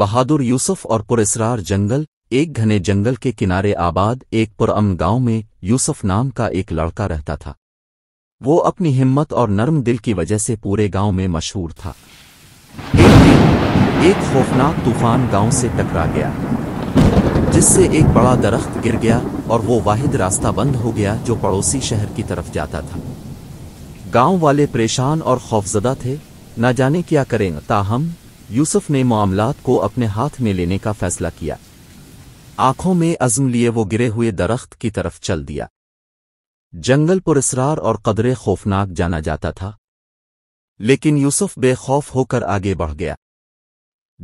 बहादुर यूसुफ और पुरसरार जंगल एक घने जंगल के किनारे आबाद एक पुरअम गांव में यूसुफ नाम का एक लड़का रहता था वो अपनी हिम्मत और नर्म दिल की वजह से पूरे गांव में मशहूर था एक दिन एक खौफनाक तूफान गांव से टकरा गया जिससे एक बड़ा दरख्त गिर गया और वो वाहिद रास्ता बंद हो गया जो पड़ोसी शहर की तरफ जाता था गांव वाले परेशान और खौफजदा थे न जाने क्या करें ताहम यूसुफ ने मामलात को अपने हाथ में लेने का फैसला किया आंखों में अज़म लिए वो गिरे हुए दरख्त की तरफ चल दिया जंगल पुरस्रार और कदरे खौफनाक जाना जाता था लेकिन यूसुफ बेखौफ होकर आगे बढ़ गया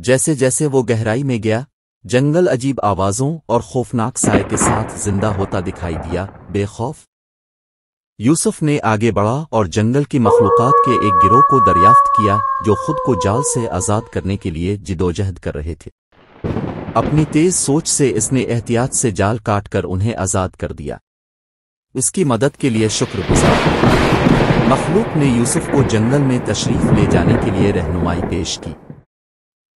जैसे जैसे वो गहराई में गया जंगल अजीब आवाज़ों और खौफनाक साय के साथ जिंदा होता दिखाई दिया बेखौफ यूसुफ ने आगे बढ़ा और जंगल की मखलूक़ात के एक गिरोह को दरियाफ्त किया जो खुद को जाल से आज़ाद करने के लिए जिदोजहद कर रहे थे अपनी तेज सोच से इसने एहतियात से जाल काट कर उन्हें आज़ाद कर दिया इसकी मदद के लिए शुक्रगुजार मखलूक ने यूसुफ को जंगल में तशरीफ ले जाने के लिए रहनुमाई पेश की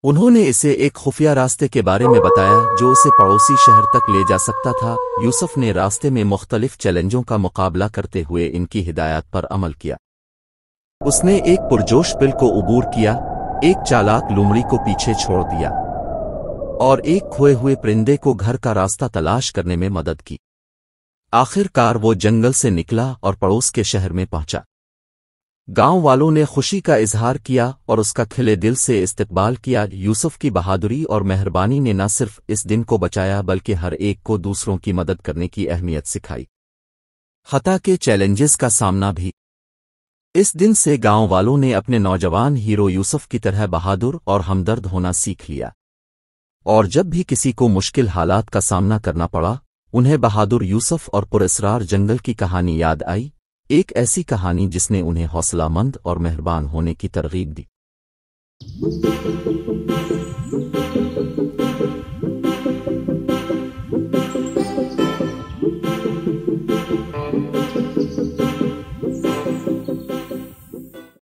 उन्होंने इसे एक खुफिया रास्ते के बारे में बताया जो उसे पड़ोसी शहर तक ले जा सकता था यूसुफ ने रास्ते में मुख्तलिफ चैलेंजों का मुकाबला करते हुए इनकी हिदायत पर अमल किया उसने एक पुरजोश बिल को उबूर किया एक चालाक लुमड़ी को पीछे छोड़ दिया और एक खोए हुए परिंदे को घर का रास्ता तलाश करने में मदद की आखिरकार वो जंगल से निकला और पड़ोस के शहर में पहुंचा गांव वालों ने खुशी का इजहार किया और उसका खिले दिल से इस्तकबाल किया यूसुफ की बहादुरी और मेहरबानी ने न सिर्फ इस दिन को बचाया बल्कि हर एक को दूसरों की मदद करने की अहमियत सिखाई हता के चैलेंजेस का सामना भी इस दिन से गांव वालों ने अपने नौजवान हीरो यूसुफ की तरह बहादुर और हमदर्द होना सीख लिया और जब भी किसी को मुश्किल हालात का सामना करना पड़ा उन्हें बहादुर यूसुफ और पुरस्रार जंगल की कहानी याद आई एक ऐसी कहानी जिसने उन्हें हौसलामंद और मेहरबान होने की तरगीब दी